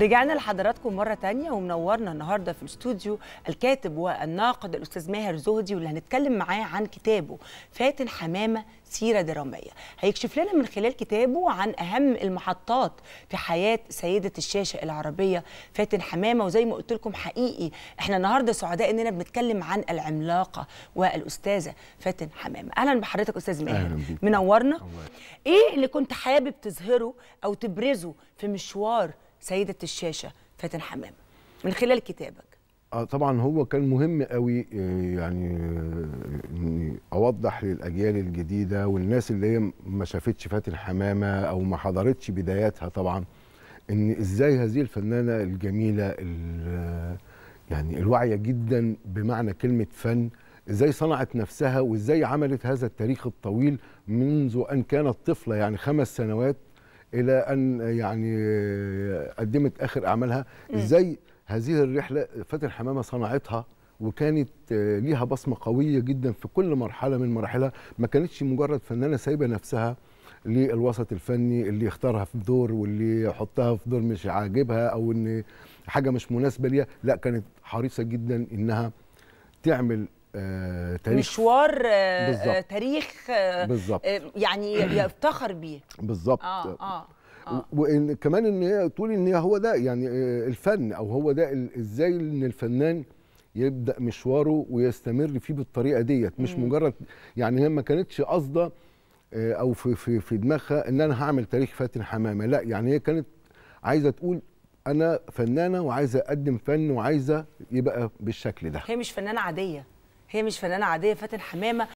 رجعنا لحضراتكم مره تانية ومنورنا النهارده في الاستوديو الكاتب والناقد الاستاذ ماهر زهدي واللي هنتكلم معاه عن كتابه فاتن حمامه سيره دراميه هيكشف لنا من خلال كتابه عن اهم المحطات في حياه سيده الشاشه العربيه فاتن حمامه وزي ما قلت لكم حقيقي احنا النهارده سعداء اننا بنتكلم عن العملاقه والاستاذه فاتن حمامه اهلا بحضرتك استاذ ماهر منورنا الله. ايه اللي كنت حابب تظهره او تبرزه في مشوار سيده الشاشه فاتن حمام من خلال كتابك اه طبعا هو كان مهم قوي آه، يعني آه، اني اوضح للاجيال الجديده والناس اللي هي ما شافتش فاتن حمامه او ما حضرتش بداياتها طبعا ان ازاي هذه الفنانه الجميله يعني الواعيه جدا بمعنى كلمه فن ازاي صنعت نفسها وازاي عملت هذا التاريخ الطويل منذ ان كانت طفله يعني خمس سنوات الى ان يعني قدمت اخر اعمالها ازاي هذه الرحله فاتن حمامه صنعتها وكانت ليها بصمه قويه جدا في كل مرحله من مراحلها ما كانتش مجرد فنانه سايبه نفسها للوسط الفني اللي يختارها في دور واللي يحطها في دور مش عاجبها او ان حاجه مش مناسبه ليها لا كانت حريصه جدا انها تعمل آه، تاريخ مشوار آه، آه، بالزبط. تاريخ بالزبط. يعني يفتخر بيه بالظبط آه آه. وإن كمان ان هي تقول ان هو ده يعني الفن او هو ده ازاي ان الفنان يبدا مشواره ويستمر فيه بالطريقه ديت مش مجرد يعني هي ما كانتش قاصده او في في في دماغها ان انا هعمل تاريخ فاتن حمامه لا يعني هي كانت عايزه تقول انا فنانه وعايزه اقدم فن وعايزه يبقى بالشكل ده هي مش فنانه عاديه هي مش فنانه عاديه فاتن حمامه